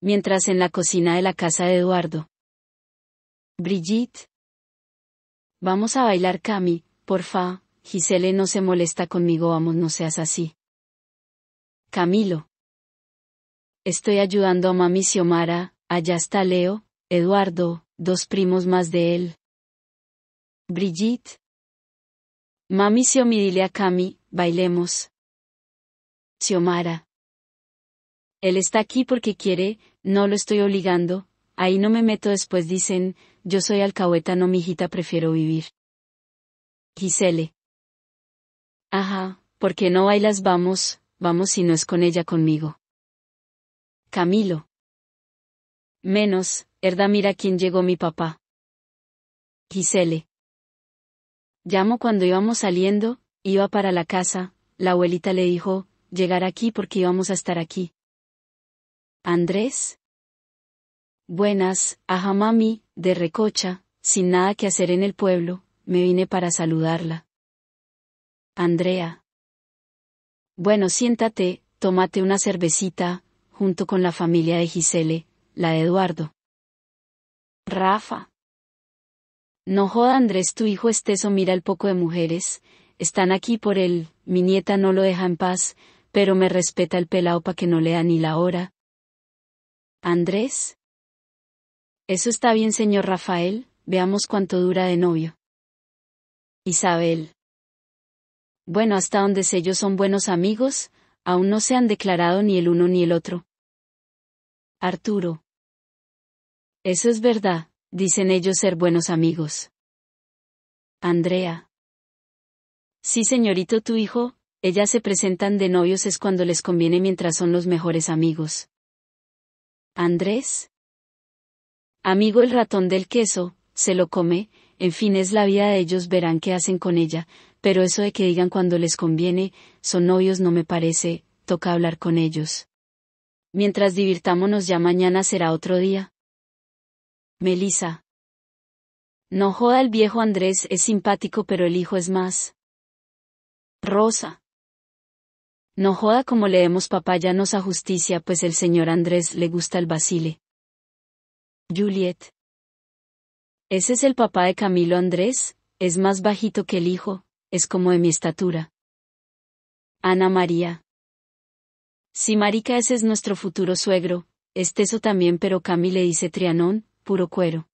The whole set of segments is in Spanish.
mientras en la cocina de la casa de Eduardo. Brigitte. Vamos a bailar, Cami, porfa, Gisele no se molesta conmigo, vamos, no seas así. Camilo. Estoy ayudando a mami Xiomara, allá está Leo, Eduardo, dos primos más de él. Brigitte. Mami Xiomi a Cami, bailemos. Xiomara. Él está aquí porque quiere, no lo estoy obligando, ahí no me meto después dicen, yo soy alcahueta no mijita prefiero vivir. Gisele. Ajá, porque no no bailas vamos, vamos si no es con ella conmigo? Camilo. Menos, Herda mira quién llegó mi papá. Gisele. Llamo cuando íbamos saliendo, iba para la casa, la abuelita le dijo, llegar aquí porque íbamos a estar aquí. Andrés. Buenas, ajá mami, de Recocha, sin nada que hacer en el pueblo, me vine para saludarla. Andrea. Bueno, siéntate, tómate una cervecita, junto con la familia de Gisele, la de Eduardo. Rafa. No joda Andrés, tu hijo esteso mira el poco de mujeres, están aquí por él, mi nieta no lo deja en paz, pero me respeta el pelao pa' que no le da ni la hora, Andrés. Eso está bien, señor Rafael, veamos cuánto dura de novio. Isabel. Bueno, hasta donde ellos son buenos amigos, aún no se han declarado ni el uno ni el otro. Arturo. Eso es verdad, dicen ellos ser buenos amigos. Andrea. Sí, señorito, tu hijo, ellas se presentan de novios es cuando les conviene mientras son los mejores amigos. Andrés. Amigo el ratón del queso, se lo come, en fin es la vida de ellos verán qué hacen con ella, pero eso de que digan cuando les conviene, son novios no me parece, toca hablar con ellos. Mientras divirtámonos ya mañana será otro día. Melisa. No joda el viejo Andrés es simpático pero el hijo es más. Rosa. No joda como leemos ya nos a justicia pues el señor Andrés le gusta el basile. Juliet. Ese es el papá de Camilo Andrés, es más bajito que el hijo, es como de mi estatura. Ana María. Si marica ese es nuestro futuro suegro, es eso también pero Cami le dice Trianón, puro cuero.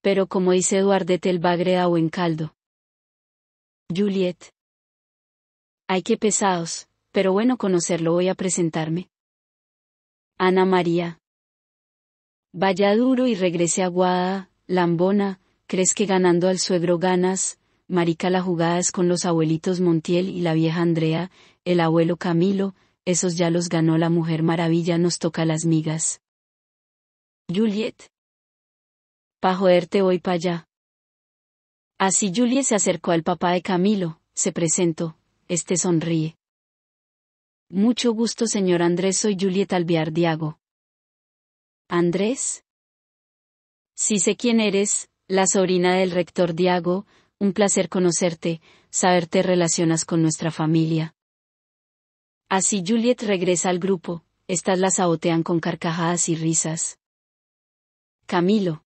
Pero como dice Eduardo el bagre da buen caldo. Juliet. hay que pesados, pero bueno conocerlo voy a presentarme. Ana María. Vaya duro y regrese aguada, lambona, crees que ganando al suegro ganas, marica la jugada es con los abuelitos Montiel y la vieja Andrea, el abuelo Camilo, esos ya los ganó la mujer maravilla nos toca las migas. Juliet. Pa' joderte voy pa' allá. Así Juliet se acercó al papá de Camilo, se presentó, este sonríe. Mucho gusto, señor Andrés. Soy Juliet Alviar Diago. ¿Andrés? Si sé quién eres, la sobrina del rector Diago, un placer conocerte, saberte relacionas con nuestra familia. Así Juliet regresa al grupo, estas la sabotean con carcajadas y risas. Camilo.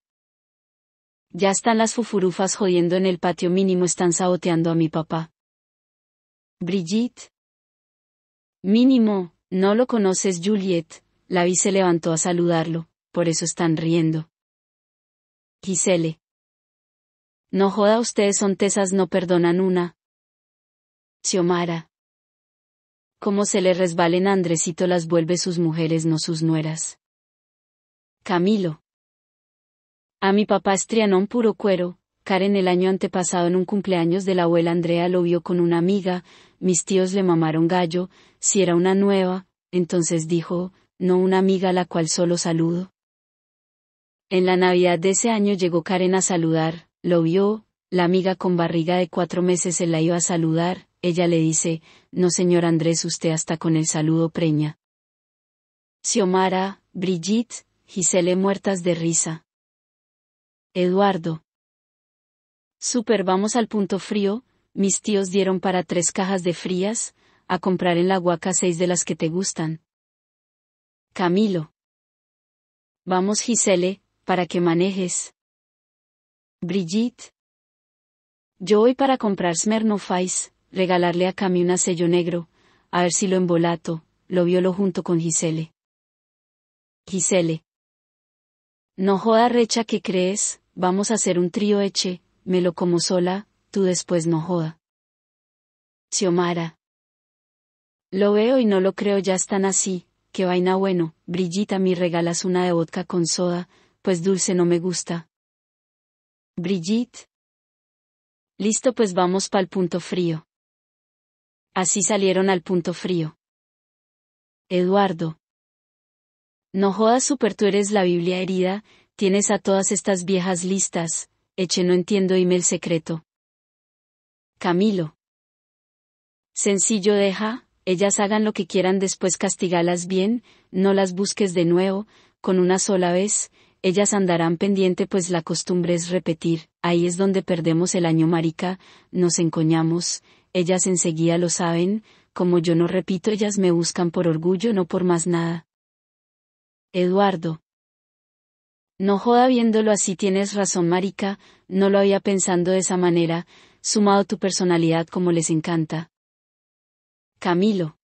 Ya están las fufurufas jodiendo en el patio mínimo, están saboteando a mi papá. Brigitte. Mínimo, no lo conoces, Juliet. La vi se levantó a saludarlo, por eso están riendo. Gisele. No joda, ustedes son tesas, no perdonan una. Xiomara. Como se le resbalen a Andresito las vuelve sus mujeres, no sus nueras. Camilo. A mi papá trianón puro cuero, Karen el año antepasado en un cumpleaños de la abuela Andrea lo vio con una amiga, mis tíos le mamaron gallo, si era una nueva, entonces dijo, no una amiga la cual solo saludo. En la Navidad de ese año llegó Karen a saludar, lo vio, la amiga con barriga de cuatro meses se la iba a saludar, ella le dice, no señor Andrés usted hasta con el saludo preña. Xiomara, Brigitte, Gisele muertas de risa. Eduardo. Super vamos al punto frío, mis tíos dieron para tres cajas de frías, a comprar en la huaca seis de las que te gustan. Camilo. Vamos Gisele, para que manejes. Brigitte. Yo voy para comprar Smernoffais, regalarle a Cami un sello negro, a ver si lo embolato, lo violo junto con Gisele. Gisele. No joda recha que crees, vamos a hacer un trío eche, me lo como sola, tú después no joda. Xiomara. Lo veo y no lo creo, ya están así, qué vaina bueno, Brillita me regalas una de vodka con soda, pues dulce no me gusta. Brigitte. Listo, pues vamos pa'l punto frío. Así salieron al punto frío. Eduardo. No jodas super tú eres la Biblia herida, tienes a todas estas viejas listas, eche no entiendo dime el secreto. Camilo. Sencillo deja, ellas hagan lo que quieran después castigalas bien, no las busques de nuevo, con una sola vez, ellas andarán pendiente pues la costumbre es repetir, ahí es donde perdemos el año marica, nos encoñamos, ellas enseguida lo saben, como yo no repito ellas me buscan por orgullo no por más nada. Eduardo. No joda viéndolo así tienes razón marica, no lo había pensando de esa manera, sumado tu personalidad como les encanta, Camilo.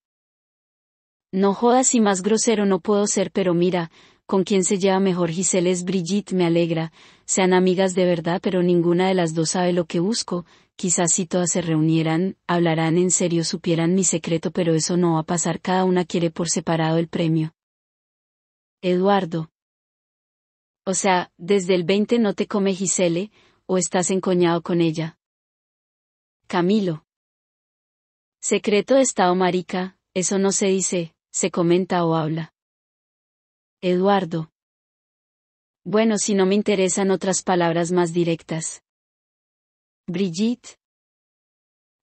No jodas y más grosero no puedo ser, pero mira, con quien se lleva mejor Giselle es Brigitte, me alegra, sean amigas de verdad, pero ninguna de las dos sabe lo que busco, quizás si todas se reunieran, hablarán en serio, supieran mi secreto, pero eso no va a pasar, cada una quiere por separado el premio. Eduardo. O sea, desde el 20 no te come Giselle, o estás encoñado con ella. Camilo. Secreto de Estado oh marica, eso no se dice, se comenta o habla. Eduardo. Bueno, si no me interesan otras palabras más directas. Brigitte.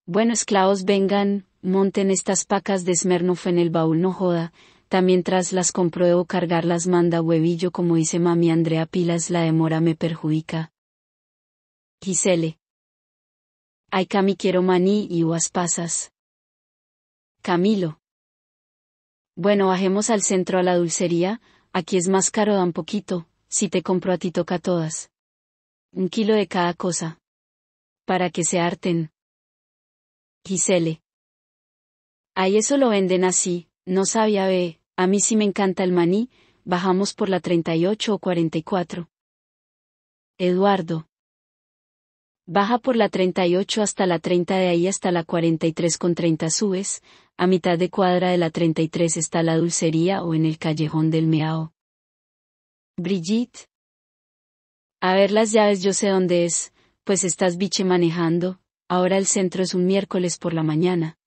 Bueno, esclavos, vengan, monten estas pacas de Smirnoff en el baúl, no joda. También tras las compruebo cargarlas manda huevillo, como dice mami Andrea Pilas, la demora me perjudica. Gisele. Ay, Cami, quiero maní y huaspasas. Camilo. Bueno, bajemos al centro a la dulcería, aquí es más caro dan poquito, si te compro a ti toca todas. Un kilo de cada cosa. Para que se harten. Gisele. Ahí eso lo venden así, no sabía ve, a mí sí me encanta el maní, bajamos por la 38 o 44. Eduardo baja por la 38 hasta la 30 de ahí hasta la 43 con 30 subes, a mitad de cuadra de la 33 está la dulcería o en el callejón del Meao. Brigitte. A ver las llaves yo sé dónde es, pues estás biche manejando, ahora el centro es un miércoles por la mañana.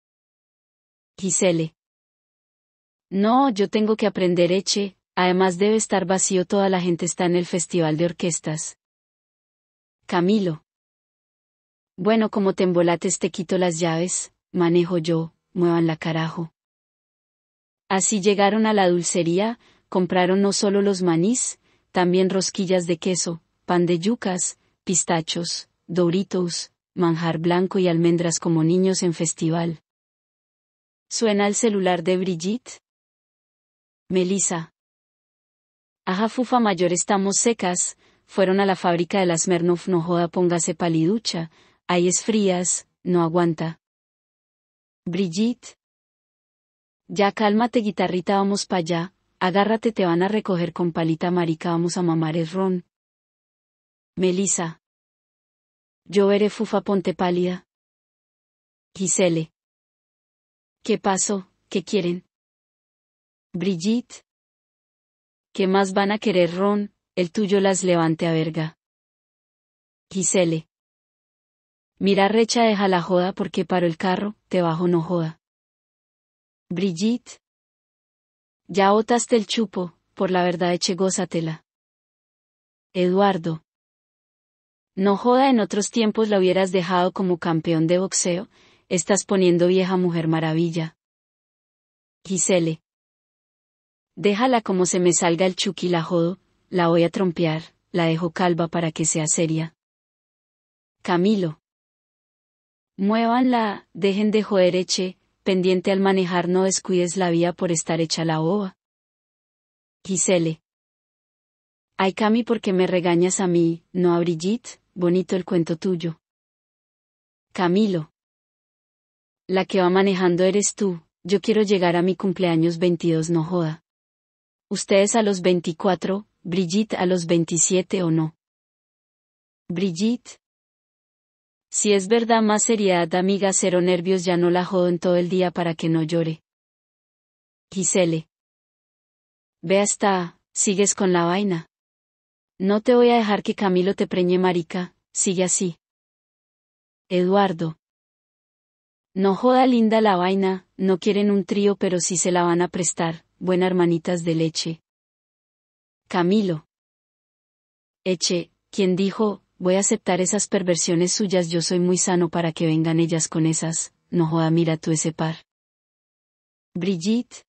Gisele. No, yo tengo que aprender eche, además debe estar vacío toda la gente está en el festival de orquestas. Camilo bueno, como te embolates te quito las llaves, manejo yo, muevan la carajo. Así llegaron a la dulcería, compraron no solo los manís, también rosquillas de queso, pan de yucas, pistachos, doritos, manjar blanco y almendras como niños en festival. Suena el celular de Brigitte. Melissa. Aja Fufa Mayor estamos secas, fueron a la fábrica de las Mernuf, no joda póngase paliducha, Ahí es frías, no aguanta. Brigitte. Ya cálmate guitarrita, vamos pa' allá, agárrate te van a recoger con palita marica, vamos a mamar el ron. Melissa. Yo veré fufa ponte pálida. Gisele. ¿Qué pasó? ¿Qué quieren? Brigitte. ¿Qué más van a querer ron? El tuyo las levante a verga. Gisele. Mira recha deja la joda porque paro el carro, te bajo no joda. Brigitte. Ya botaste el chupo, por la verdad eche gózatela. Eduardo. No joda, en otros tiempos la hubieras dejado como campeón de boxeo, estás poniendo vieja mujer maravilla. Gisele. Déjala como se me salga el chuqui la jodo, la voy a trompear, la dejo calva para que sea seria. Camilo. Muévanla, dejen de joder eche, pendiente al manejar no descuides la vía por estar hecha la boba. Gisele. Ay Cami, ¿por me regañas a mí, no a Brigitte? Bonito el cuento tuyo. Camilo. La que va manejando eres tú, yo quiero llegar a mi cumpleaños 22 no joda. Ustedes a los 24, Brigitte a los 27 o no. Brigitte, si es verdad más seriedad amiga cero nervios ya no la jodo en todo el día para que no llore. Gisele. Ve hasta, sigues con la vaina. No te voy a dejar que Camilo te preñe marica, sigue así. Eduardo. No joda linda la vaina, no quieren un trío pero sí se la van a prestar, buena hermanitas de leche. Camilo. Eche, quien dijo, voy a aceptar esas perversiones suyas, yo soy muy sano para que vengan ellas con esas, no joda, mira tú ese par. Brigitte.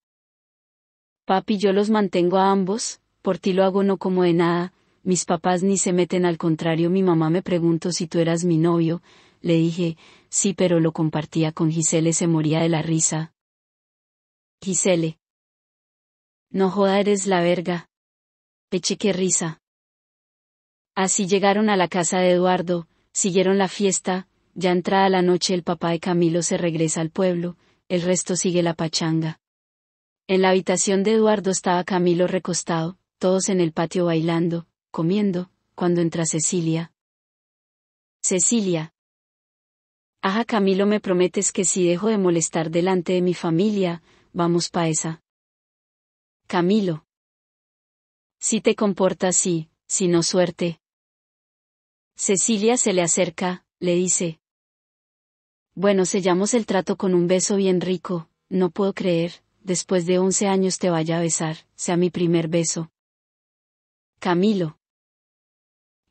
Papi, yo los mantengo a ambos, por ti lo hago no como de nada, mis papás ni se meten, al contrario, mi mamá me preguntó si tú eras mi novio, le dije, sí, pero lo compartía con Gisele, se moría de la risa. Gisele. No joda, eres la verga. Peche qué risa. Así llegaron a la casa de Eduardo, siguieron la fiesta, ya entrada la noche el papá de Camilo se regresa al pueblo, el resto sigue la pachanga. En la habitación de Eduardo estaba Camilo recostado, todos en el patio bailando, comiendo, cuando entra Cecilia. Cecilia. Aja Camilo me prometes que si dejo de molestar delante de mi familia, vamos pa' esa. Camilo. Si te comportas así, si no suerte. Cecilia se le acerca, le dice. Bueno, sellamos el trato con un beso bien rico, no puedo creer, después de once años te vaya a besar, sea mi primer beso. Camilo.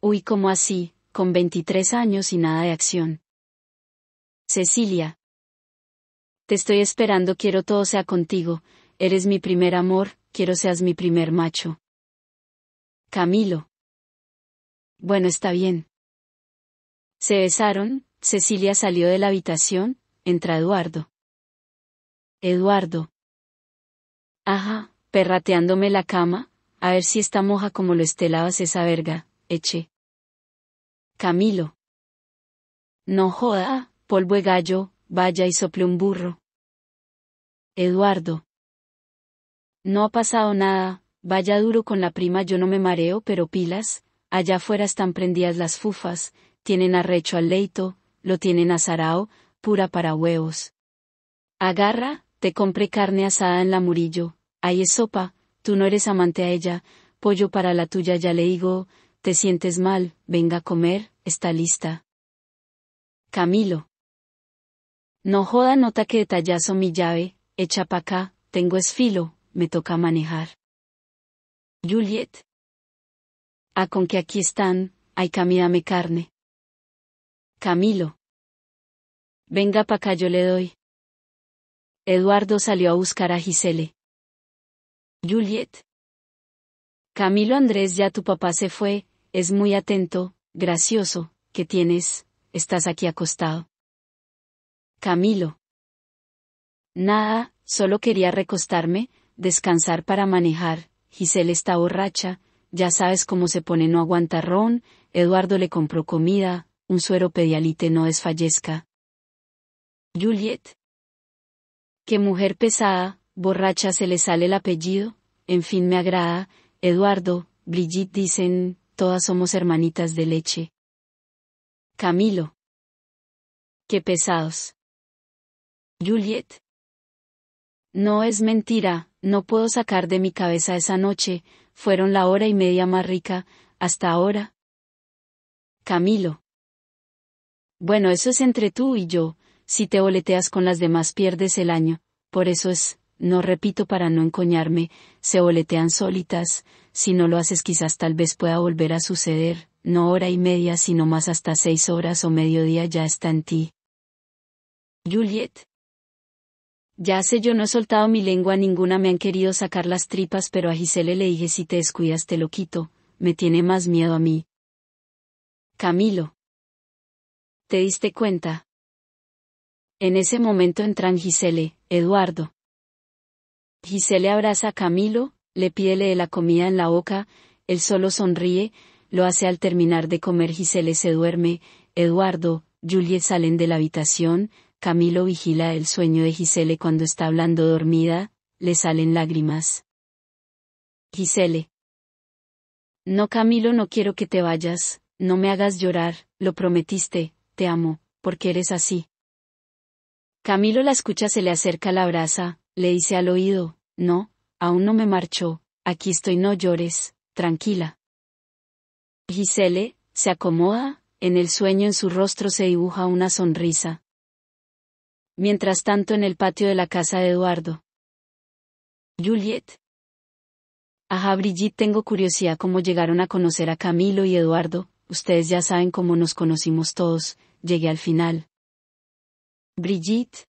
Uy, ¿cómo así? Con 23 años y nada de acción. Cecilia. Te estoy esperando, quiero todo sea contigo, eres mi primer amor, quiero seas mi primer macho. Camilo. Bueno, está bien. Se besaron, Cecilia salió de la habitación, entra Eduardo. Eduardo. Ajá, perrateándome la cama, a ver si está moja como lo estelabas esa verga, eche. Camilo. No joda, polvo de gallo, vaya y sople un burro. Eduardo. No ha pasado nada, vaya duro con la prima yo no me mareo pero pilas, allá afuera están prendidas las fufas, tienen arrecho al leito, lo tienen a pura para huevos. Agarra, te compré carne asada en la Murillo, hay es sopa, tú no eres amante a ella, pollo para la tuya ya le digo, te sientes mal, venga a comer, está lista. Camilo. No joda nota que detallazo mi llave, echa pa' acá, tengo esfilo, me toca manejar. Juliet. Ah con que aquí están, hay camídame carne. Camilo. Venga pa' acá yo le doy. Eduardo salió a buscar a Gisele. Juliet. Camilo Andrés, ya tu papá se fue, es muy atento, gracioso, ¿qué tienes? Estás aquí acostado. Camilo. Nada, solo quería recostarme, descansar para manejar. Gisele está borracha, ya sabes cómo se pone no aguanta ron, Eduardo le compró comida, un suero pedialite no desfallezca. Juliet. Qué mujer pesada, borracha se le sale el apellido, en fin me agrada, Eduardo, Brigitte dicen, todas somos hermanitas de leche. Camilo. Qué pesados. Juliet. No es mentira, no puedo sacar de mi cabeza esa noche, fueron la hora y media más rica, hasta ahora. Camilo. Bueno, eso es entre tú y yo, si te boleteas con las demás pierdes el año, por eso es, no repito para no encoñarme, se boletean solitas, si no lo haces quizás tal vez pueda volver a suceder, no hora y media sino más hasta seis horas o mediodía ya está en ti. Juliet. Ya sé, yo no he soltado mi lengua, ninguna me han querido sacar las tripas, pero a Gisele le dije si te descuidas te lo quito, me tiene más miedo a mí. Camilo. ¿Te diste cuenta? En ese momento entran Gisele, Eduardo. Gisele abraza a Camilo, le pide la comida en la boca, él solo sonríe, lo hace al terminar de comer Gisele se duerme, Eduardo, Juliet salen de la habitación, Camilo vigila el sueño de Gisele cuando está hablando dormida, le salen lágrimas. Gisele. No Camilo no quiero que te vayas, no me hagas llorar, lo prometiste, te amo, porque eres así. Camilo la escucha, se le acerca la brasa, le dice al oído, no, aún no me marchó, aquí estoy, no llores, tranquila. Gisele, se acomoda, en el sueño en su rostro se dibuja una sonrisa. Mientras tanto en el patio de la casa de Eduardo. Juliet. Ajá, Brigitte, tengo curiosidad cómo llegaron a conocer a Camilo y Eduardo, ustedes ya saben cómo nos conocimos todos, llegué al final. Brigitte.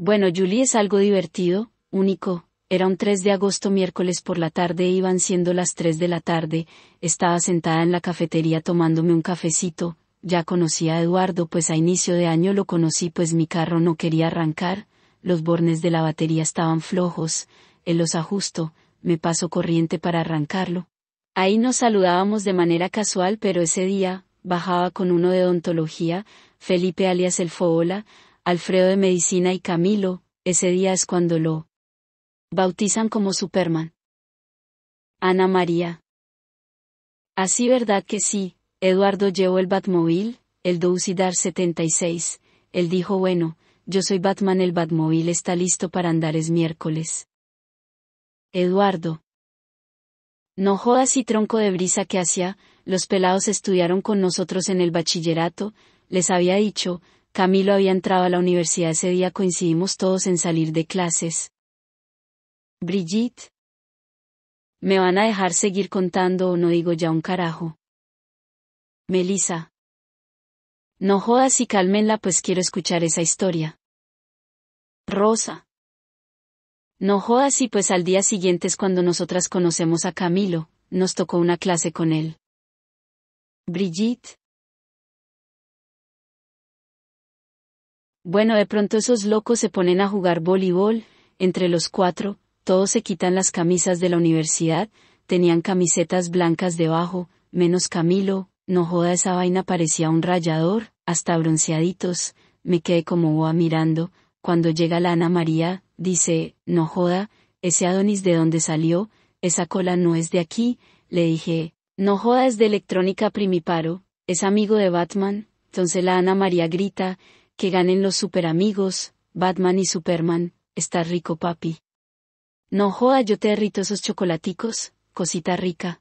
Bueno, Julie es algo divertido, único. Era un 3 de agosto miércoles por la tarde, iban siendo las 3 de la tarde, estaba sentada en la cafetería tomándome un cafecito, ya conocí a Eduardo pues a inicio de año lo conocí pues mi carro no quería arrancar, los bornes de la batería estaban flojos, él los ajusto me pasó corriente para arrancarlo. Ahí nos saludábamos de manera casual, pero ese día, bajaba con uno de odontología, Felipe alias el Foola, Alfredo de Medicina y Camilo, ese día es cuando lo bautizan como Superman. Ana María. Así verdad que sí, Eduardo llevó el Batmóvil, el Doucidar 76, él dijo bueno, yo soy Batman el Batmóvil está listo para andar es miércoles. Eduardo. No jodas y tronco de brisa que hacía, los pelados estudiaron con nosotros en el bachillerato, les había dicho, Camilo había entrado a la universidad ese día coincidimos todos en salir de clases. Brigitte. Me van a dejar seguir contando o no digo ya un carajo. Melissa. No jodas y cálmenla pues quiero escuchar esa historia. Rosa. No jodas y pues al día siguiente es cuando nosotras conocemos a Camilo, nos tocó una clase con él. Brigitte. Bueno, de pronto esos locos se ponen a jugar voleibol, entre los cuatro, todos se quitan las camisas de la universidad, tenían camisetas blancas debajo, menos Camilo, no joda esa vaina parecía un rayador, hasta bronceaditos, me quedé como boa mirando, cuando llega la Ana María, dice, no joda, ese Adonis de donde salió, esa cola no es de aquí, le dije, no joda es de electrónica primiparo, es amigo de Batman, entonces la Ana María grita, que ganen los superamigos, Batman y Superman, está rico papi. No joda yo te derrito esos chocolaticos, cosita rica.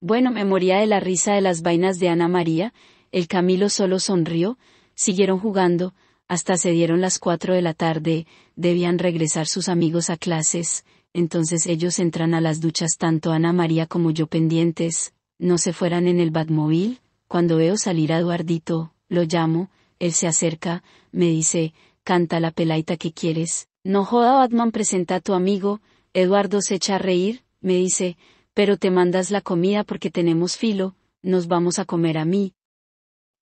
Bueno, me moría de la risa de las vainas de Ana María, el Camilo solo sonrió, siguieron jugando, hasta se dieron las cuatro de la tarde, debían regresar sus amigos a clases, entonces ellos entran a las duchas tanto Ana María como yo pendientes, no se fueran en el Batmóvil, cuando veo salir a Eduardito, lo llamo, él se acerca, me dice, canta la pelaita que quieres, no joda Batman presenta a tu amigo, Eduardo se echa a reír, me dice, pero te mandas la comida porque tenemos filo, nos vamos a comer a mí.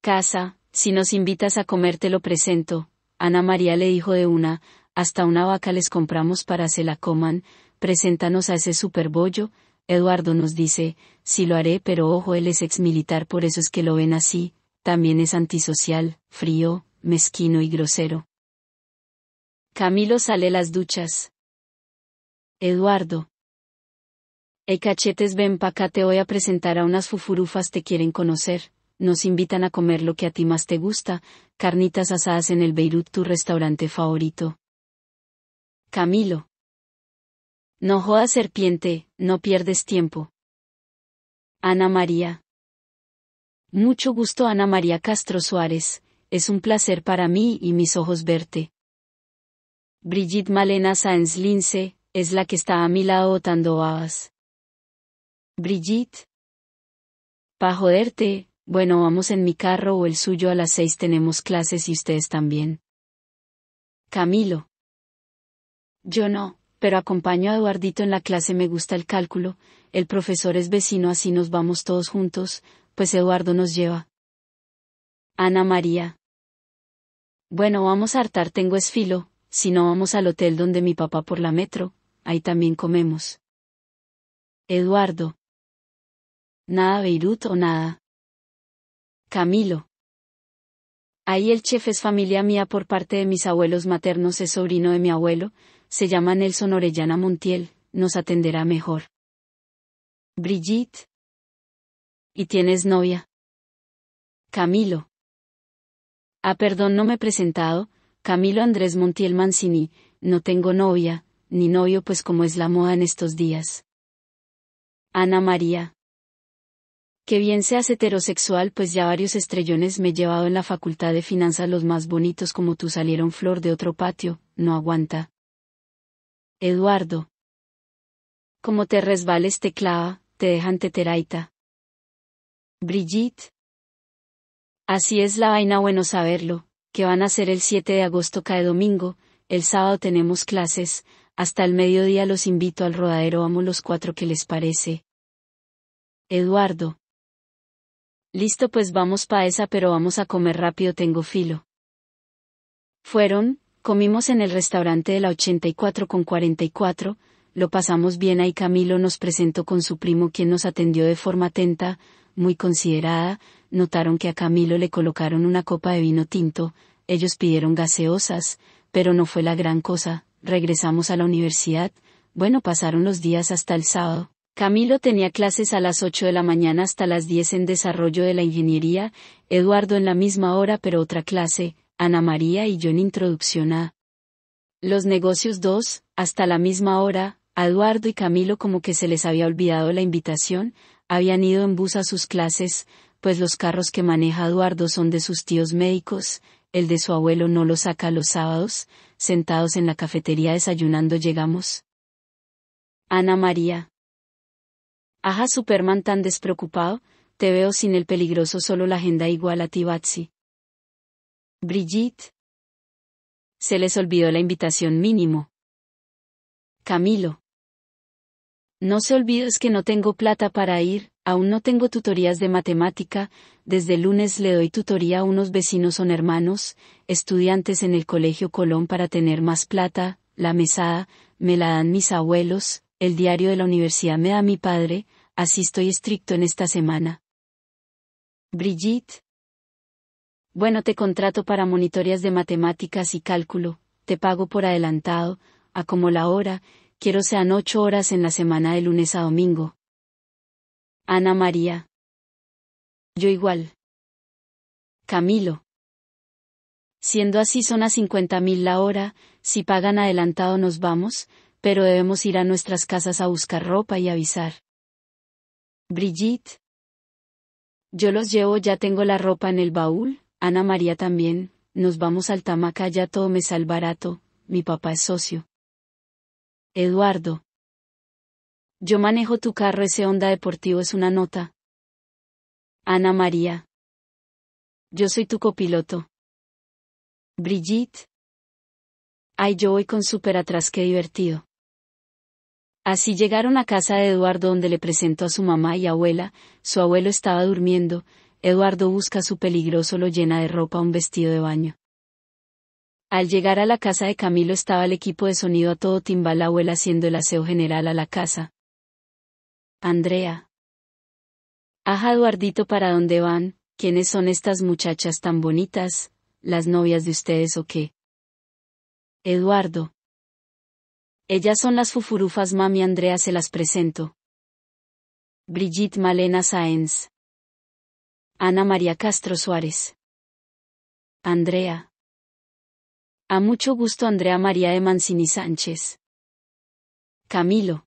Casa, si nos invitas a comer te lo presento, Ana María le dijo de una, hasta una vaca les compramos para se la coman, preséntanos a ese superbollo, Eduardo nos dice, si lo haré, pero ojo, él es exmilitar, por eso es que lo ven así, también es antisocial, frío, mezquino y grosero. Camilo sale las duchas. Eduardo. El cachetes ven pa' acá te voy a presentar a unas fufurufas te quieren conocer nos invitan a comer lo que a ti más te gusta, carnitas asadas en el Beirut, tu restaurante favorito. Camilo. No jodas serpiente, no pierdes tiempo. Ana María. Mucho gusto Ana María Castro Suárez, es un placer para mí y mis ojos verte. Brigitte Malena Sáenz Lince, es la que está a mi lado botando Brigitte. Pa' joderte, bueno, vamos en mi carro o el suyo a las seis tenemos clases y ustedes también. Camilo. Yo no, pero acompaño a Eduardito en la clase me gusta el cálculo, el profesor es vecino así nos vamos todos juntos, pues Eduardo nos lleva. Ana María. Bueno, vamos a hartar tengo esfilo, si no vamos al hotel donde mi papá por la metro, ahí también comemos. Eduardo. Nada Beirut o nada. Camilo. Ahí el chef es familia mía por parte de mis abuelos maternos, es sobrino de mi abuelo, se llama Nelson Orellana Montiel, nos atenderá mejor. Brigitte. ¿Y tienes novia? Camilo. Ah, perdón, no me he presentado, Camilo Andrés Montiel Mancini, no tengo novia, ni novio pues como es la moda en estos días. Ana María que bien seas heterosexual, pues ya varios estrellones me he llevado en la facultad de finanzas, los más bonitos como tú salieron flor de otro patio, no aguanta. Eduardo. Como te resbales te clava, te dejan teteraita. Brigitte. Así es la vaina, bueno saberlo, que van a ser el 7 de agosto cae domingo, el sábado tenemos clases, hasta el mediodía los invito al rodadero, amo los cuatro que les parece. Eduardo. Listo pues vamos pa esa pero vamos a comer rápido tengo filo. Fueron, comimos en el restaurante de la 84 con 44, lo pasamos bien ahí Camilo nos presentó con su primo quien nos atendió de forma atenta, muy considerada, notaron que a Camilo le colocaron una copa de vino tinto, ellos pidieron gaseosas, pero no fue la gran cosa, regresamos a la universidad, bueno pasaron los días hasta el sábado. Camilo tenía clases a las 8 de la mañana hasta las 10 en desarrollo de la ingeniería, Eduardo en la misma hora pero otra clase, Ana María y yo en introducción a los negocios 2, hasta la misma hora, Eduardo y Camilo como que se les había olvidado la invitación, habían ido en bus a sus clases, pues los carros que maneja Eduardo son de sus tíos médicos, el de su abuelo no lo saca los sábados, sentados en la cafetería desayunando llegamos. Ana María Aja Superman tan despreocupado, te veo sin el peligroso solo la agenda igual a ti Brigitte. Se les olvidó la invitación mínimo. Camilo. No se olvides que no tengo plata para ir, aún no tengo tutorías de matemática, desde lunes le doy tutoría a unos vecinos o hermanos, estudiantes en el Colegio Colón para tener más plata, la mesada, me la dan mis abuelos, el diario de la universidad me da mi padre, así estoy estricto en esta semana. Brigitte. Bueno, te contrato para monitorías de matemáticas y cálculo, te pago por adelantado, a como la hora, quiero sean ocho horas en la semana de lunes a domingo. Ana María. Yo igual. Camilo. Siendo así son a mil la hora, si pagan adelantado nos vamos, pero debemos ir a nuestras casas a buscar ropa y avisar. Brigitte. Yo los llevo, ya tengo la ropa en el baúl, Ana María también, nos vamos al Tamaca, ya todo me sal barato, mi papá es socio. Eduardo. Yo manejo tu carro, ese Honda deportivo es una nota. Ana María. Yo soy tu copiloto. Brigitte. Ay, yo voy con súper atrás, qué divertido. Así llegaron a casa de Eduardo donde le presentó a su mamá y abuela, su abuelo estaba durmiendo, Eduardo busca a su peligroso lo llena de ropa un vestido de baño. Al llegar a la casa de Camilo estaba el equipo de sonido a todo timbal la abuela haciendo el aseo general a la casa. Andrea. Aja Eduardito para dónde van, ¿quiénes son estas muchachas tan bonitas, las novias de ustedes o qué? Eduardo. Ellas son las fufurufas Mami Andrea se las presento. Brigitte Malena Sáenz. Ana María Castro Suárez. Andrea. A mucho gusto Andrea María de Mancini Sánchez. Camilo.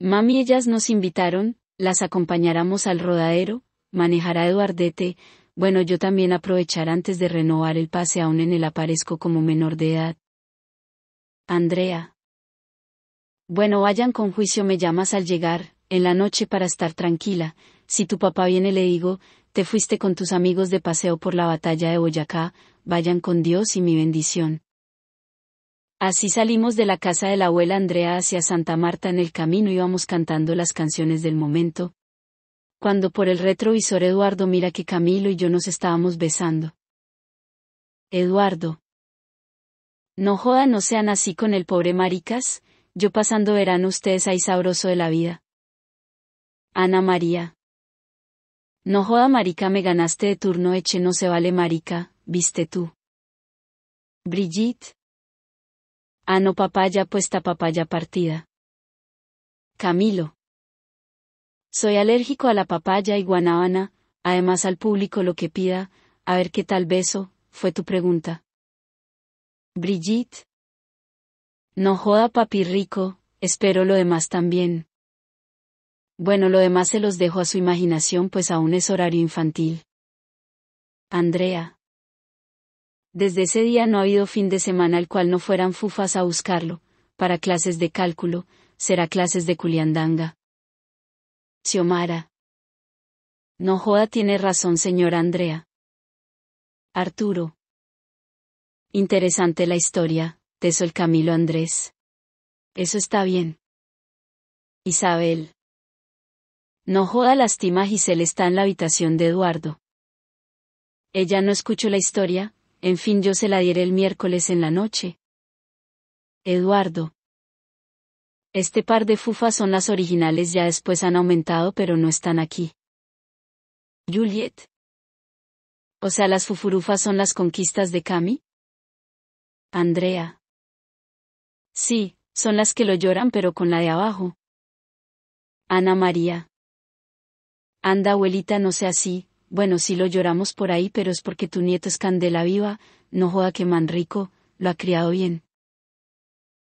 Mami ellas nos invitaron, las acompañaramos al rodadero, manejará Eduardete, bueno yo también aprovechar antes de renovar el pase aún en el aparezco como menor de edad, Andrea. Bueno, vayan con juicio, me llamas al llegar, en la noche para estar tranquila, si tu papá viene le digo, te fuiste con tus amigos de paseo por la batalla de Boyacá, vayan con Dios y mi bendición. Así salimos de la casa de la abuela Andrea hacia Santa Marta en el camino íbamos cantando las canciones del momento. Cuando por el retrovisor Eduardo mira que Camilo y yo nos estábamos besando. Eduardo, no joda no sean así con el pobre maricas, yo pasando verán ustedes ahí sabroso de la vida. Ana María. No joda marica, me ganaste de turno, eche no se vale marica, viste tú. Brigitte. Ah no papaya puesta papaya partida. Camilo. Soy alérgico a la papaya y guanábana, además al público lo que pida, a ver qué tal beso, fue tu pregunta. Brigitte. No joda papi rico, espero lo demás también. Bueno, lo demás se los dejo a su imaginación pues aún es horario infantil. Andrea. Desde ese día no ha habido fin de semana al cual no fueran fufas a buscarlo, para clases de cálculo, será clases de culiandanga. Xiomara. No joda tiene razón señora Andrea. Arturo. Interesante la historia, teso el Camilo Andrés. Eso está bien. Isabel. No joda lastima Giselle está en la habitación de Eduardo. Ella no escuchó la historia, en fin yo se la diré el miércoles en la noche. Eduardo. Este par de fufas son las originales ya después han aumentado pero no están aquí. Juliet. O sea las fufurufas son las conquistas de Cami. Andrea. Sí, son las que lo lloran pero con la de abajo. Ana María. Anda abuelita, no sé así, bueno sí lo lloramos por ahí pero es porque tu nieto es candela viva, no joda que Manrico, lo ha criado bien.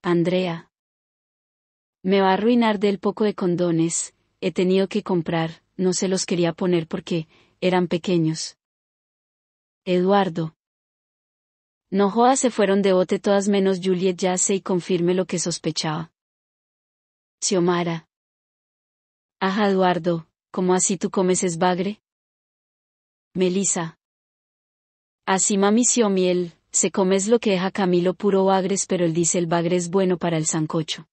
Andrea. Me va a arruinar del poco de condones, he tenido que comprar, no se los quería poner porque, eran pequeños. Eduardo. No se fueron de bote todas menos Juliet yace y confirme lo que sospechaba. Xiomara. Ajá Eduardo, ¿cómo así tú comes bagre? Melisa. Así mami Xiomiel, se comes lo que deja Camilo puro bagres pero él dice el bagre es bueno para el sancocho.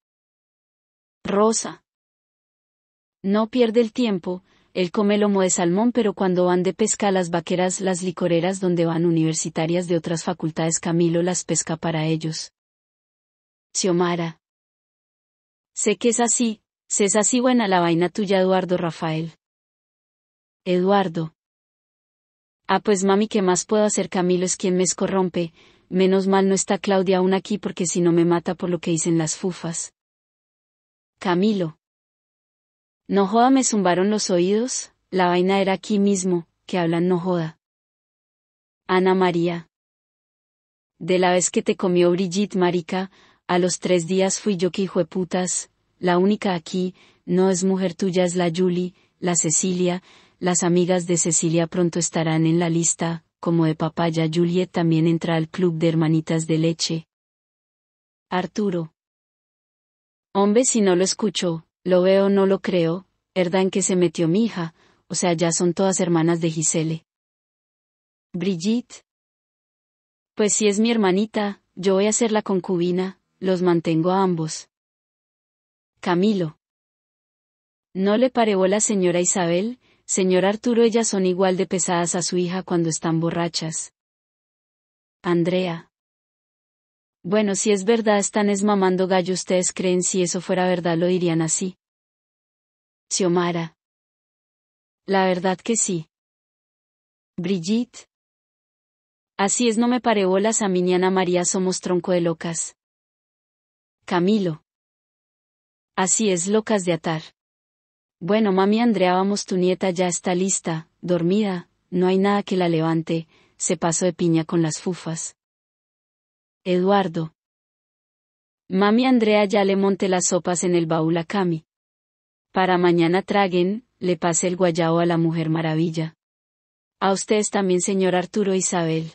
Rosa. No pierde el tiempo, él come lomo de salmón pero cuando van de pesca a las vaqueras las licoreras donde van universitarias de otras facultades Camilo las pesca para ellos. Xiomara. Sé que es así, sé es así buena la vaina tuya Eduardo Rafael. Eduardo. Ah pues mami ¿qué más puedo hacer Camilo es quien me escorrompe, menos mal no está Claudia aún aquí porque si no me mata por lo que dicen las fufas. Camilo. No joda me zumbaron los oídos, la vaina era aquí mismo, que hablan no joda. Ana María. De la vez que te comió Brigitte Marica, a los tres días fui yo que hijo de putas, la única aquí, no es mujer tuya es la Julie, la Cecilia, las amigas de Cecilia pronto estarán en la lista, como de papaya Julie también entra al club de hermanitas de leche. Arturo. Hombre si no lo escucho. Lo veo, no lo creo, herda en que se metió mi hija, o sea, ya son todas hermanas de Gisele. Brigitte. Pues si es mi hermanita, yo voy a ser la concubina, los mantengo a ambos. Camilo. No le pareó la señora Isabel, señor Arturo, ellas son igual de pesadas a su hija cuando están borrachas. Andrea. Bueno, si es verdad, están esmamando gallo. Ustedes creen si eso fuera verdad, lo dirían así. Xiomara. La verdad que sí. Brigitte. Así es, no me pare bolas a Ana María, somos tronco de locas. Camilo. Así es, locas de atar. Bueno, mami Andrea, vamos, tu nieta ya está lista, dormida, no hay nada que la levante, se pasó de piña con las fufas. Eduardo. Mami Andrea ya le monte las sopas en el baúl a Cami. Para mañana traguen, le pase el guayao a la Mujer Maravilla. A ustedes también, señor Arturo Isabel.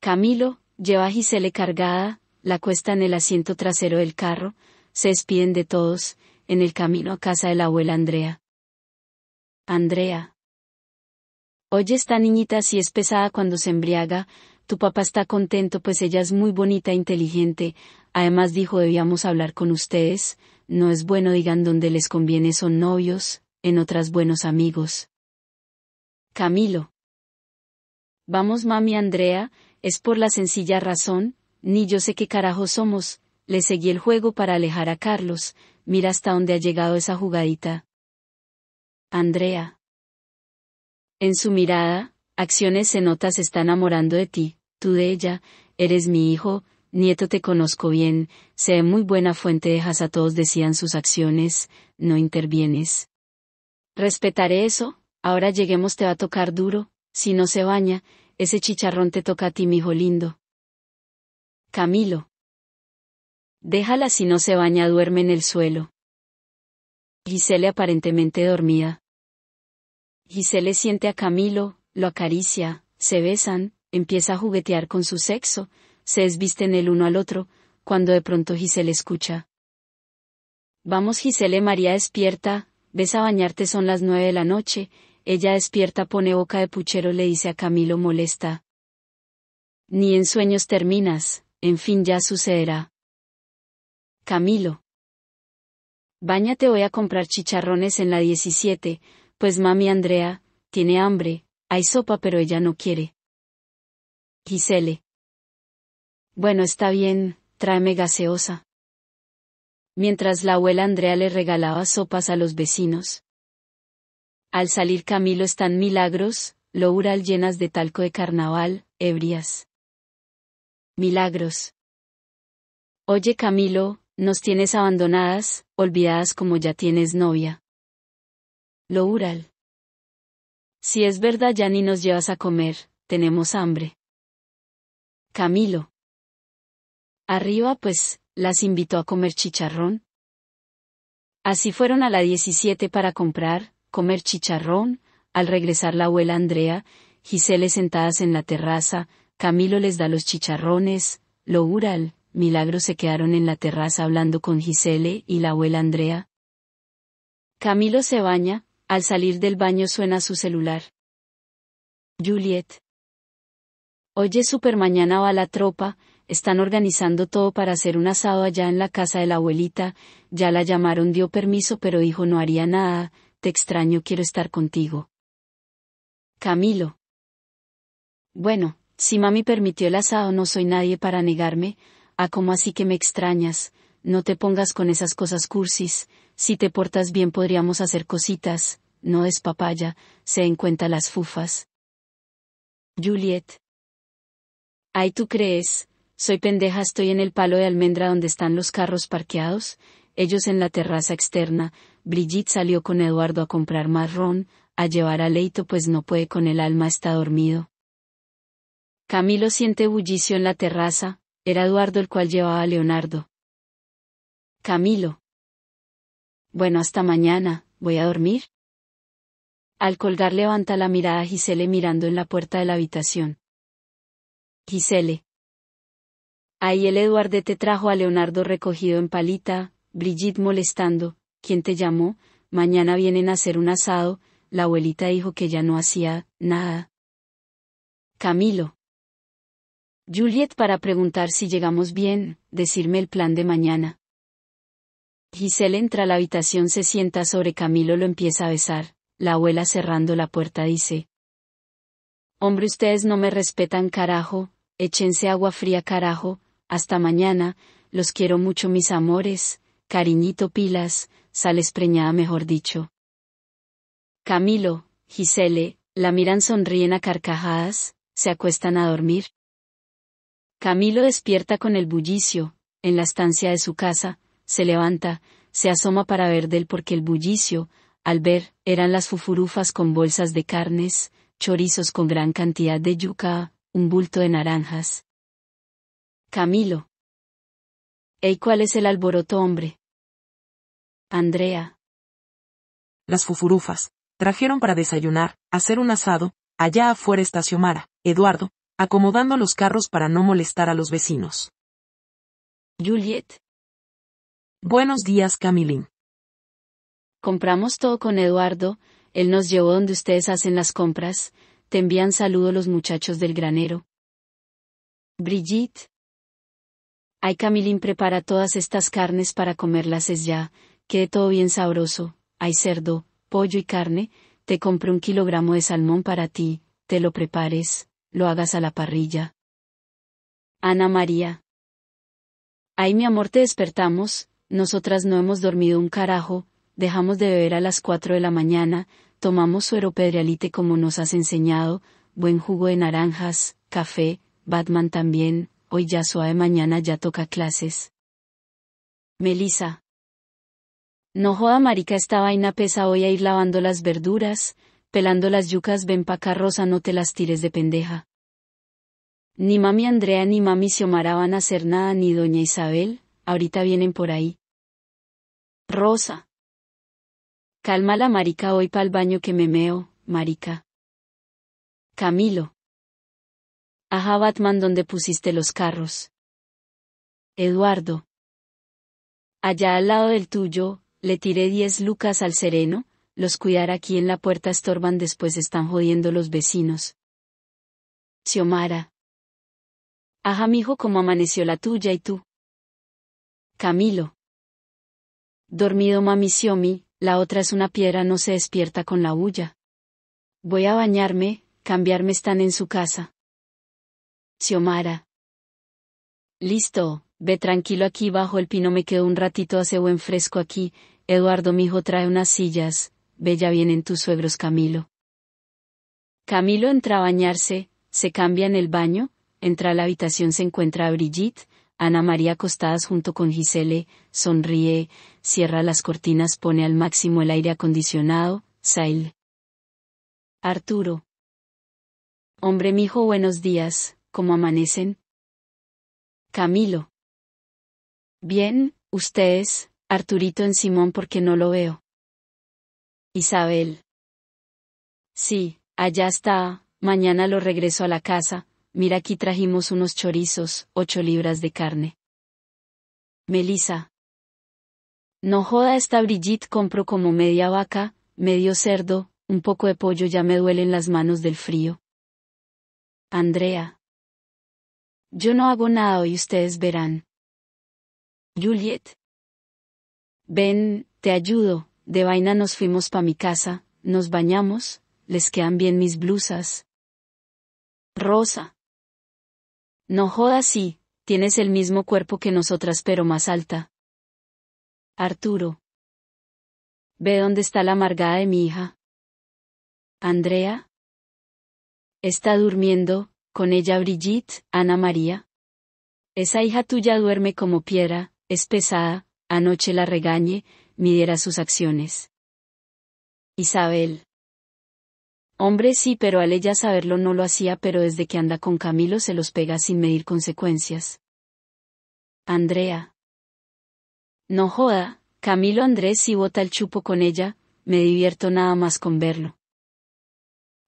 Camilo, lleva a Gisele cargada, la cuesta en el asiento trasero del carro, se despiden de todos, en el camino a casa de la abuela Andrea. Andrea. Oye esta niñita si es pesada cuando se embriaga, tu papá está contento pues ella es muy bonita e inteligente. Además dijo debíamos hablar con ustedes, no es bueno digan dónde les conviene son novios, en otras buenos amigos. Camilo. Vamos mami Andrea, es por la sencilla razón, ni yo sé qué carajo somos, le seguí el juego para alejar a Carlos, mira hasta dónde ha llegado esa jugadita. Andrea. En su mirada, acciones se notas se está enamorando de ti, tú de ella, eres mi hijo, nieto te conozco bien, sé muy buena fuente dejas a todos decían sus acciones, no intervienes. Respetaré eso, ahora lleguemos te va a tocar duro, si no se baña, ese chicharrón te toca a ti, hijo lindo. Camilo. Déjala si no se baña, duerme en el suelo. Gisele aparentemente dormida. Gisele siente a Camilo, lo acaricia, se besan, empieza a juguetear con su sexo, se desvisten el uno al otro, cuando de pronto Giselle escucha. Vamos Giselle María despierta, ves a bañarte son las nueve de la noche, ella despierta pone boca de puchero le dice a Camilo molesta. Ni en sueños terminas, en fin ya sucederá. Camilo. Báñate voy a comprar chicharrones en la 17, pues mami Andrea, tiene hambre, hay sopa pero ella no quiere. Gisele. Bueno, está bien, tráeme gaseosa. Mientras la abuela Andrea le regalaba sopas a los vecinos. Al salir Camilo están milagros, Loural llenas de talco de carnaval, ebrias. Milagros. Oye Camilo, nos tienes abandonadas, olvidadas como ya tienes novia. Loural. Si es verdad ya ni nos llevas a comer, tenemos hambre. Camilo. Arriba pues, las invitó a comer chicharrón. Así fueron a la 17 para comprar, comer chicharrón, al regresar la abuela Andrea, Gisele sentadas en la terraza, Camilo les da los chicharrones, lo ural, Milagro se quedaron en la terraza hablando con Gisele y la abuela Andrea. Camilo se baña, al salir del baño suena su celular. Juliet. Oye, super mañana va la tropa, están organizando todo para hacer un asado allá en la casa de la abuelita, ya la llamaron, dio permiso, pero dijo no haría nada, te extraño, quiero estar contigo. Camilo. Bueno, si mami permitió el asado no soy nadie para negarme, ah, como así que me extrañas, no te pongas con esas cosas cursis, si te portas bien podríamos hacer cositas, no es papaya, se en cuenta las fufas. Juliet. Ay, ¿tú crees? Soy pendeja, estoy en el palo de almendra donde están los carros parqueados, ellos en la terraza externa, Brigitte salió con Eduardo a comprar marrón, a llevar a Leito pues no puede con el alma está dormido. Camilo siente bullicio en la terraza, era Eduardo el cual llevaba a Leonardo. Camilo. Bueno, hasta mañana, voy a dormir. Al colgar levanta la mirada a Gisele mirando en la puerta de la habitación. Gisele. Ahí el te trajo a Leonardo recogido en palita, Brigitte molestando, ¿quién te llamó? Mañana vienen a hacer un asado, la abuelita dijo que ya no hacía nada. Camilo. Juliet para preguntar si llegamos bien, decirme el plan de mañana. Giselle entra a la habitación, se sienta sobre Camilo, lo empieza a besar. La abuela cerrando la puerta dice. Hombre, ustedes no me respetan carajo, échense agua fría carajo, hasta mañana, los quiero mucho mis amores, cariñito pilas, sales preñada mejor dicho. Camilo, Gisele, la miran sonríen a carcajadas, se acuestan a dormir. Camilo despierta con el bullicio, en la estancia de su casa, se levanta, se asoma para ver él porque el bullicio, al ver, eran las fufurufas con bolsas de carnes, chorizos con gran cantidad de yuca, un bulto de naranjas. Camilo. ¿Ey cuál es el alboroto hombre? Andrea. Las fufurufas. Trajeron para desayunar, hacer un asado, allá afuera está Xiomara, Eduardo, acomodando los carros para no molestar a los vecinos. Juliet. Buenos días, Camilín. Compramos todo con Eduardo, él nos llevó donde ustedes hacen las compras, te envían saludo los muchachos del granero. Brigitte. Ay, Camilín prepara todas estas carnes para comerlas es ya, quede todo bien sabroso, hay cerdo, pollo y carne, te compré un kilogramo de salmón para ti, te lo prepares, lo hagas a la parrilla. Ana María. Ay, mi amor, te despertamos, nosotras no hemos dormido un carajo, dejamos de beber a las cuatro de la mañana, tomamos suero pedrealite como nos has enseñado, buen jugo de naranjas, café, Batman también, hoy ya suave mañana ya toca clases. Melissa. No joda marica esta vaina pesa hoy a ir lavando las verduras, pelando las yucas ven pa' Rosa no te las tires de pendeja. Ni mami Andrea ni mami Xiomara van a hacer nada ni doña Isabel, ahorita vienen por ahí. Rosa. Calma la marica hoy pa'l baño que me meo, marica. Camilo. Ajá Batman donde pusiste los carros. Eduardo. Allá al lado del tuyo, le tiré diez lucas al sereno, los cuidar aquí en la puerta estorban después están jodiendo los vecinos. Xiomara. Ajá mijo cómo amaneció la tuya y tú. Camilo. Dormido mami Xiomi, la otra es una piedra no se despierta con la bulla. Voy a bañarme, cambiarme están en su casa. Xiomara. Listo, ve tranquilo aquí bajo el pino me quedo un ratito hace buen fresco aquí, Eduardo mi hijo trae unas sillas, ve ya vienen tus suegros Camilo. Camilo entra a bañarse, se cambia en el baño, entra a la habitación se encuentra a Brigitte, Ana María acostadas junto con Gisele, sonríe, cierra las cortinas, pone al máximo el aire acondicionado, Sail. Arturo. Hombre mijo, buenos días, ¿cómo amanecen? Camilo. Bien, ustedes, Arturito en Simón porque no lo veo. Isabel. Sí, allá está, mañana lo regreso a la casa, Mira aquí trajimos unos chorizos, ocho libras de carne. Melissa. No joda esta Brigitte compro como media vaca, medio cerdo, un poco de pollo ya me duelen las manos del frío. Andrea. Yo no hago nada hoy ustedes verán. Juliet. Ven, te ayudo, de vaina nos fuimos pa mi casa, nos bañamos, les quedan bien mis blusas. Rosa. No joda sí, tienes el mismo cuerpo que nosotras pero más alta. Arturo. Ve dónde está la amargada de mi hija. Andrea. Está durmiendo, con ella Brigitte, Ana María. Esa hija tuya duerme como piedra, es pesada, anoche la regañé, midiera sus acciones. Isabel. Hombre sí, pero al ella saberlo no lo hacía, pero desde que anda con Camilo se los pega sin medir consecuencias. Andrea. No joda, Camilo Andrés sí bota el chupo con ella, me divierto nada más con verlo.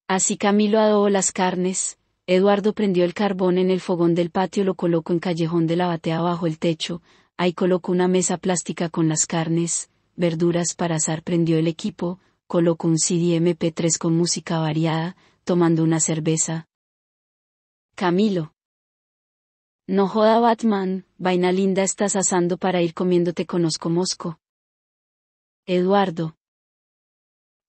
Así Camilo adobó las carnes, Eduardo prendió el carbón en el fogón del patio, lo colocó en callejón de la batea bajo el techo, ahí colocó una mesa plástica con las carnes, verduras para asar, prendió el equipo, coloco un CD MP3 con música variada, tomando una cerveza. Camilo. No joda Batman, vaina linda estás asando para ir comiéndote conozco mosco. Eduardo.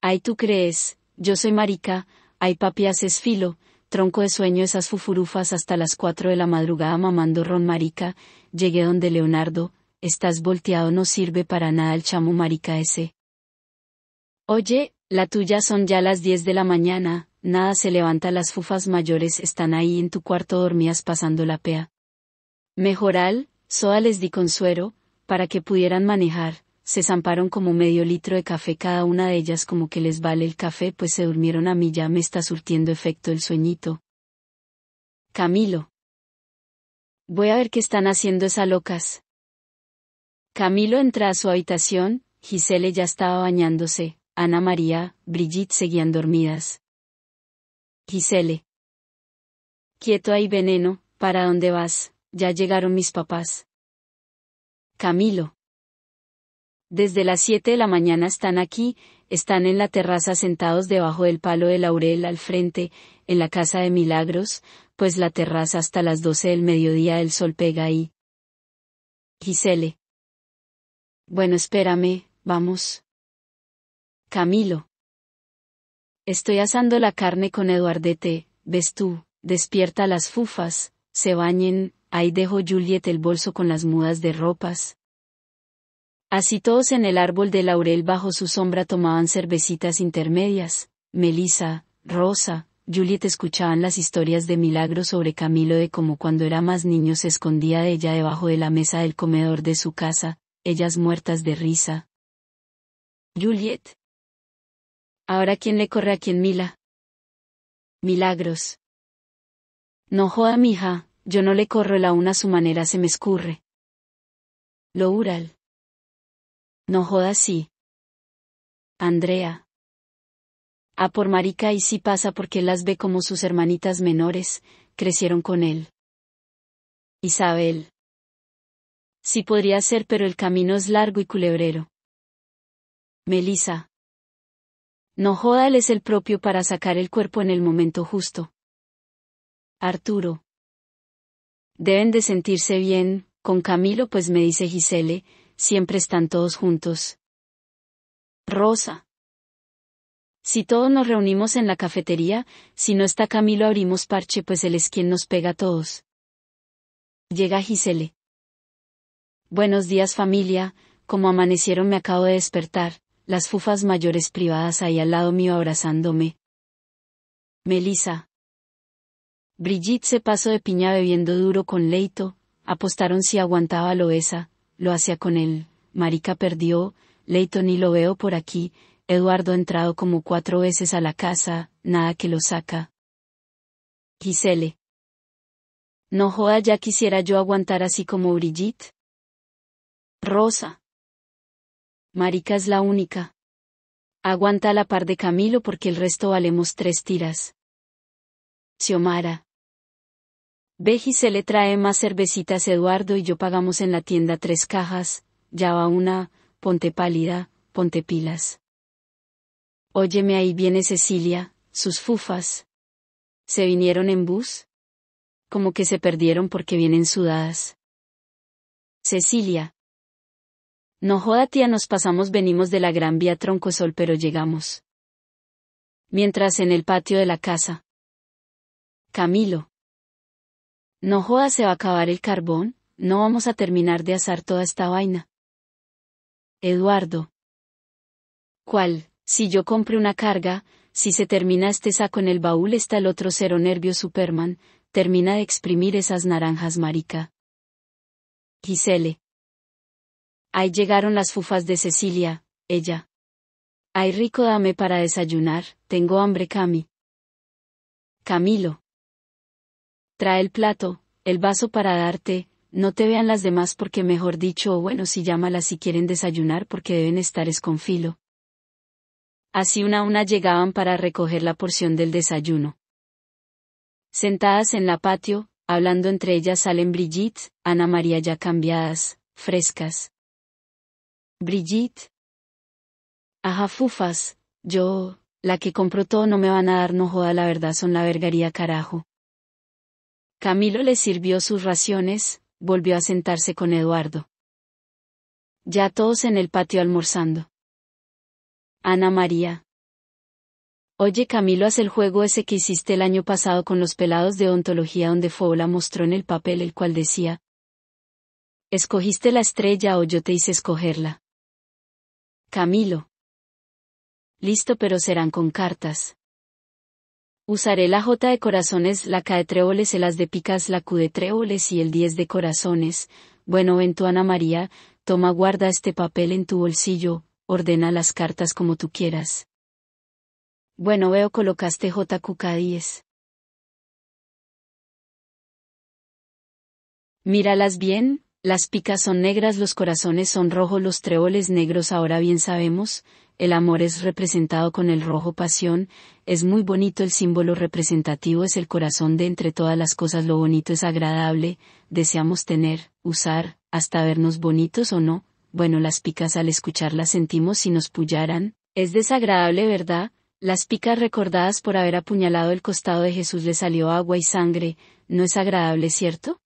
Ay tú crees, yo soy marica, ay papi haces filo, tronco de sueño esas fufurufas hasta las cuatro de la madrugada mamando ron marica, llegué donde Leonardo, estás volteado no sirve para nada el chamo marica ese. Oye, la tuya son ya las 10 de la mañana, nada se levanta las fufas mayores están ahí en tu cuarto dormías pasando la pea. Mejoral, soda les di consuero, para que pudieran manejar, se zamparon como medio litro de café cada una de ellas como que les vale el café pues se durmieron a mí ya me está surtiendo efecto el sueñito. Camilo. Voy a ver qué están haciendo esas locas. Camilo entra a su habitación, Gisele ya estaba bañándose, Ana María, Brigitte seguían dormidas. Gisele. Quieto ahí veneno, ¿para dónde vas? Ya llegaron mis papás. Camilo. Desde las siete de la mañana están aquí, están en la terraza sentados debajo del palo de laurel al frente, en la casa de milagros, pues la terraza hasta las doce del mediodía el sol pega ahí. Gisele. Bueno, espérame, vamos. Camilo. Estoy asando la carne con Eduardete, ves tú, despierta las fufas, se bañen, ahí dejo Juliet el bolso con las mudas de ropas. Así todos en el árbol de laurel bajo su sombra tomaban cervecitas intermedias, melisa, Rosa, Juliet escuchaban las historias de milagro sobre Camilo de cómo cuando era más niño se escondía ella debajo de la mesa del comedor de su casa, ellas muertas de risa. Juliet, Ahora quién le corre a quién Mila. Milagros. No joda, mija, yo no le corro la una a su manera se me escurre. Lo Ural. No joda sí. Andrea. A ah, por marica y sí pasa porque las ve como sus hermanitas menores, crecieron con él. Isabel. Sí podría ser pero el camino es largo y culebrero. Melisa. No joda, él es el propio para sacar el cuerpo en el momento justo. Arturo. Deben de sentirse bien, con Camilo pues me dice Gisele, siempre están todos juntos. Rosa. Si todos nos reunimos en la cafetería, si no está Camilo abrimos parche pues él es quien nos pega a todos. Llega Gisele. Buenos días familia, como amanecieron me acabo de despertar las fufas mayores privadas ahí al lado mío abrazándome. Melissa. Brigitte se pasó de piña bebiendo duro con Leito, apostaron si aguantaba Loesa, lo hacía con él, Marica perdió, Leito ni lo veo por aquí, Eduardo ha entrado como cuatro veces a la casa, nada que lo saca. Gisele. No joda, ya quisiera yo aguantar así como Brigitte. Rosa. Marica es la única. Aguanta la par de Camilo porque el resto valemos tres tiras. Xiomara. Veji se le trae más cervecitas Eduardo y yo pagamos en la tienda tres cajas, ya va una, ponte pálida, ponte pilas. Óyeme ahí viene Cecilia, sus fufas. ¿Se vinieron en bus? Como que se perdieron porque vienen sudadas. Cecilia. No joda tía, nos pasamos, venimos de la Gran Vía Troncosol, pero llegamos. Mientras en el patio de la casa. Camilo. No joda, se va a acabar el carbón, no vamos a terminar de asar toda esta vaina. Eduardo. ¿Cuál? Si yo compré una carga, si se termina este saco en el baúl está el otro cero nervio Superman, termina de exprimir esas naranjas marica. Gisele. Ahí llegaron las fufas de Cecilia, ella. Ay rico dame para desayunar, tengo hambre Cami. Camilo. Trae el plato, el vaso para darte, no te vean las demás porque mejor dicho o bueno si llámalas si quieren desayunar porque deben estar esconfilo. Así una a una llegaban para recoger la porción del desayuno. Sentadas en la patio, hablando entre ellas salen Brigitte, Ana María ya cambiadas, frescas, Brigitte. fufas, yo, la que compro todo no me van a dar no joda la verdad son la vergaría carajo. Camilo le sirvió sus raciones, volvió a sentarse con Eduardo. Ya todos en el patio almorzando. Ana María. Oye Camilo, haz el juego ese que hiciste el año pasado con los pelados de ontología donde Fola mostró en el papel el cual decía, ¿Escogiste la estrella o yo te hice escogerla? Camilo. Listo pero serán con cartas. Usaré la J de corazones, la K de tréboles, el de picas, la Q de tréboles y el 10 de corazones. Bueno, ven tu Ana María, toma guarda este papel en tu bolsillo, ordena las cartas como tú quieras. Bueno, veo colocaste JQK10. Míralas bien, las picas son negras, los corazones son rojos, los tréboles negros. Ahora bien sabemos, el amor es representado con el rojo pasión, es muy bonito el símbolo representativo es el corazón de entre todas las cosas lo bonito es agradable, deseamos tener, usar, hasta vernos bonitos o no, bueno las picas al escucharlas sentimos si nos pullaran, es desagradable verdad, las picas recordadas por haber apuñalado el costado de Jesús le salió agua y sangre, no es agradable cierto?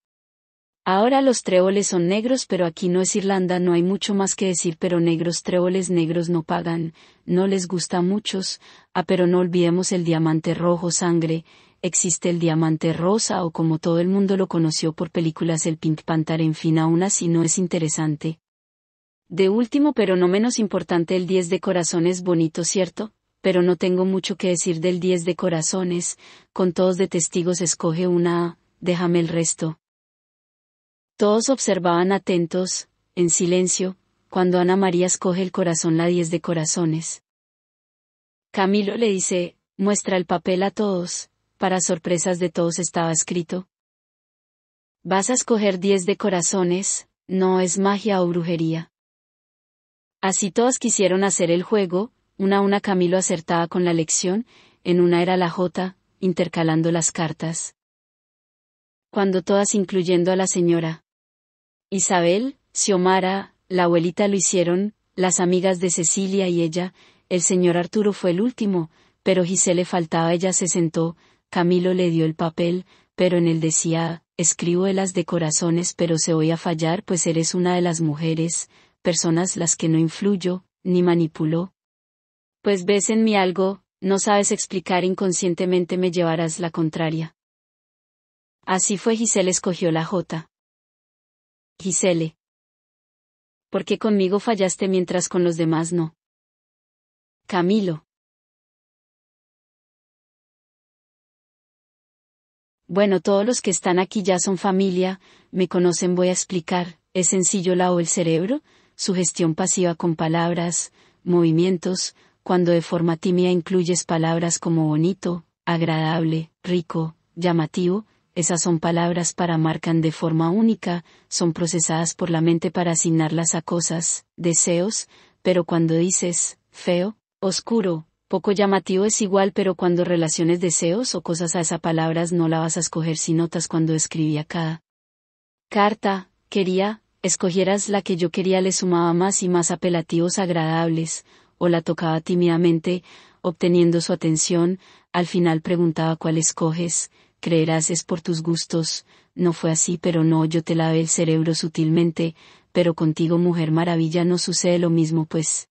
Ahora los tréboles son negros pero aquí no es Irlanda, no hay mucho más que decir, pero negros tréboles negros no pagan, no les gusta a muchos, ah pero no olvidemos el diamante rojo sangre, existe el diamante rosa o como todo el mundo lo conoció por películas el Pink Panther, en fin aún así no es interesante. De último pero no menos importante el 10 de corazones bonito cierto, pero no tengo mucho que decir del 10 de corazones, con todos de testigos escoge una, déjame el resto todos observaban atentos, en silencio, cuando Ana María escoge el corazón la diez de corazones. Camilo le dice, muestra el papel a todos, para sorpresas de todos estaba escrito. Vas a escoger diez de corazones, no es magia o brujería. Así todos quisieron hacer el juego, una a una Camilo acertaba con la lección, en una era la J, intercalando las cartas cuando todas incluyendo a la señora Isabel, Xiomara, la abuelita lo hicieron, las amigas de Cecilia y ella, el señor Arturo fue el último, pero Gisele faltaba, ella se sentó, Camilo le dio el papel, pero en él decía, escribo elas de corazones pero se voy a fallar pues eres una de las mujeres, personas las que no influyo, ni manipulo. Pues ves en mí algo, no sabes explicar inconscientemente me llevarás la contraria. Así fue Giselle escogió la J. Giselle. ¿Por qué conmigo fallaste mientras con los demás no? Camilo. Bueno, todos los que están aquí ya son familia, me conocen, voy a explicar. Es sencillo la o el cerebro, su gestión pasiva con palabras, movimientos, cuando de forma tímida incluyes palabras como bonito, agradable, rico, llamativo, esas son palabras para marcan de forma única, son procesadas por la mente para asignarlas a cosas, deseos, pero cuando dices, feo, oscuro, poco llamativo es igual, pero cuando relaciones deseos o cosas a esas palabras no la vas a escoger si notas cuando escribía cada carta, quería, escogieras la que yo quería le sumaba más y más apelativos agradables, o la tocaba tímidamente, obteniendo su atención, al final preguntaba cuál escoges, creerás es por tus gustos, no fue así pero no yo te lavé el cerebro sutilmente, pero contigo mujer maravilla no sucede lo mismo pues.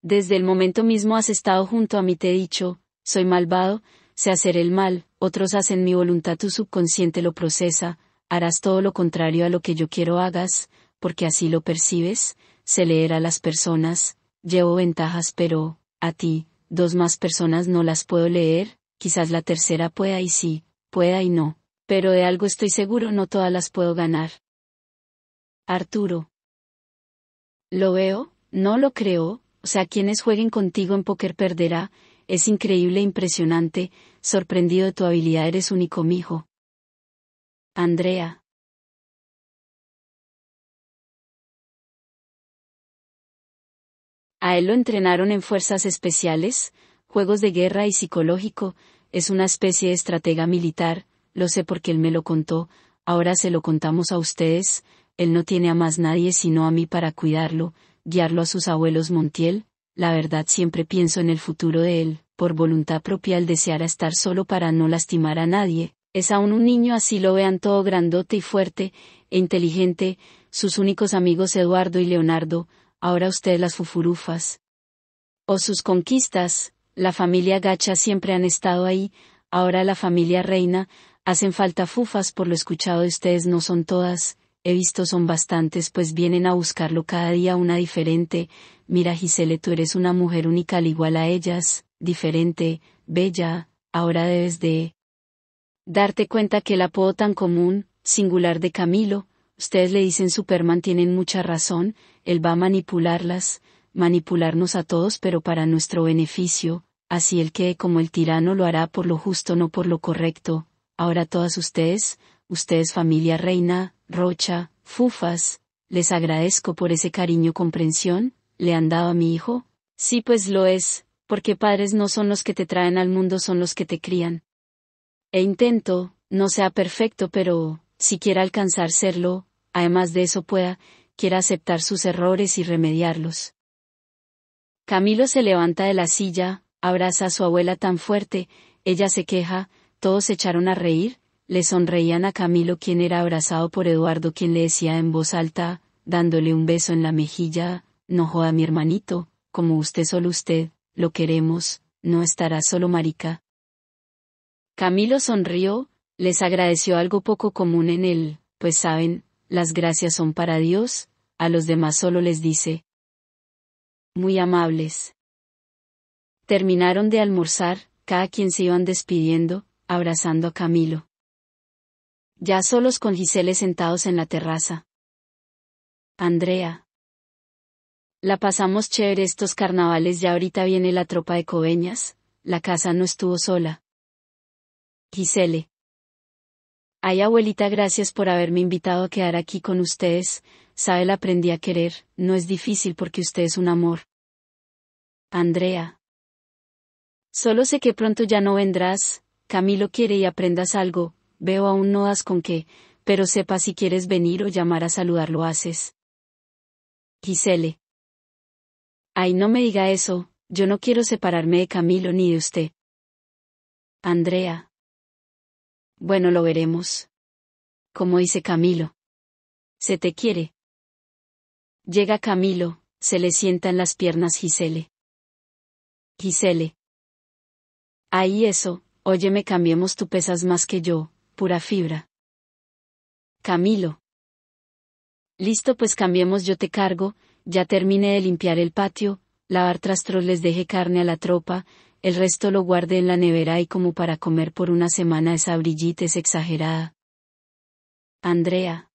Desde el momento mismo has estado junto a mí te he dicho, soy malvado, sé hacer el mal, otros hacen mi voluntad tu subconsciente lo procesa, harás todo lo contrario a lo que yo quiero hagas, porque así lo percibes, sé leer a las personas, llevo ventajas pero, a ti, dos más personas no las puedo leer, quizás la tercera pueda y sí, pueda y no, pero de algo estoy seguro no todas las puedo ganar. Arturo. Lo veo, no lo creo, o sea, quienes jueguen contigo en póker perderá, es increíble e impresionante, sorprendido de tu habilidad eres único mijo. Andrea. A él lo entrenaron en fuerzas especiales, juegos de guerra y psicológico, es una especie de estratega militar, lo sé porque él me lo contó, ahora se lo contamos a ustedes, él no tiene a más nadie sino a mí para cuidarlo, guiarlo a sus abuelos Montiel, la verdad siempre pienso en el futuro de él, por voluntad propia él deseara estar solo para no lastimar a nadie, es aún un niño así lo vean todo grandote y fuerte, e inteligente, sus únicos amigos Eduardo y Leonardo, ahora usted las fufurufas. O sus conquistas, la familia Gacha siempre han estado ahí, ahora la familia Reina, hacen falta fufas por lo escuchado de ustedes no son todas, he visto son bastantes pues vienen a buscarlo cada día una diferente, mira Gisele tú eres una mujer única al igual a ellas, diferente, bella, ahora debes de darte cuenta que el apodo tan común, singular de Camilo, ustedes le dicen Superman tienen mucha razón, él va a manipularlas, manipularnos a todos pero para nuestro beneficio, así el que como el tirano lo hará por lo justo no por lo correcto. Ahora todas ustedes, ustedes familia reina, rocha, fufas, les agradezco por ese cariño comprensión, le han dado a mi hijo. Sí pues lo es, porque padres no son los que te traen al mundo son los que te crían. E intento, no sea perfecto pero, si quiere alcanzar serlo, además de eso pueda, quiera aceptar sus errores y remediarlos. Camilo se levanta de la silla, abraza a su abuela tan fuerte, ella se queja, todos se echaron a reír, le sonreían a Camilo quien era abrazado por Eduardo quien le decía en voz alta, dándole un beso en la mejilla, no joda mi hermanito, como usted solo usted, lo queremos, no estará solo marica. Camilo sonrió, les agradeció algo poco común en él, pues saben, las gracias son para Dios, a los demás solo les dice, muy amables. Terminaron de almorzar, cada quien se iban despidiendo, abrazando a Camilo. Ya solos con Gisele sentados en la terraza. Andrea. La pasamos chévere estos carnavales, ya ahorita viene la tropa de cobeñas, la casa no estuvo sola. Gisele. Ay abuelita, gracias por haberme invitado a quedar aquí con ustedes, Sael aprendí a querer, no es difícil porque usted es un amor. Andrea. Solo sé que pronto ya no vendrás, Camilo quiere y aprendas algo, veo aún no das con qué, pero sepa si quieres venir o llamar a saludar lo haces. Gisele. Ay, no me diga eso, yo no quiero separarme de Camilo ni de usted. Andrea. Bueno, lo veremos. Como dice Camilo. Se te quiere. Llega Camilo, se le sienta en las piernas Gisele. Gisele. Ahí eso, óyeme cambiemos tú pesas más que yo, pura fibra. Camilo. Listo pues cambiemos yo te cargo, ya terminé de limpiar el patio, lavar trastros les deje carne a la tropa, el resto lo guardé en la nevera y como para comer por una semana esa brillita es exagerada. Andrea.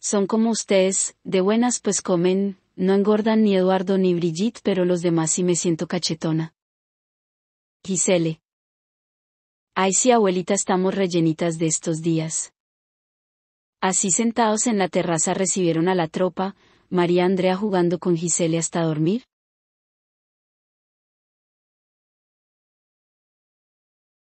Son como ustedes, de buenas pues comen, no engordan ni Eduardo ni Brigitte, pero los demás sí me siento cachetona. Gisele. Ay sí, abuelita, estamos rellenitas de estos días. Así sentados en la terraza recibieron a la tropa, María Andrea jugando con Gisele hasta dormir,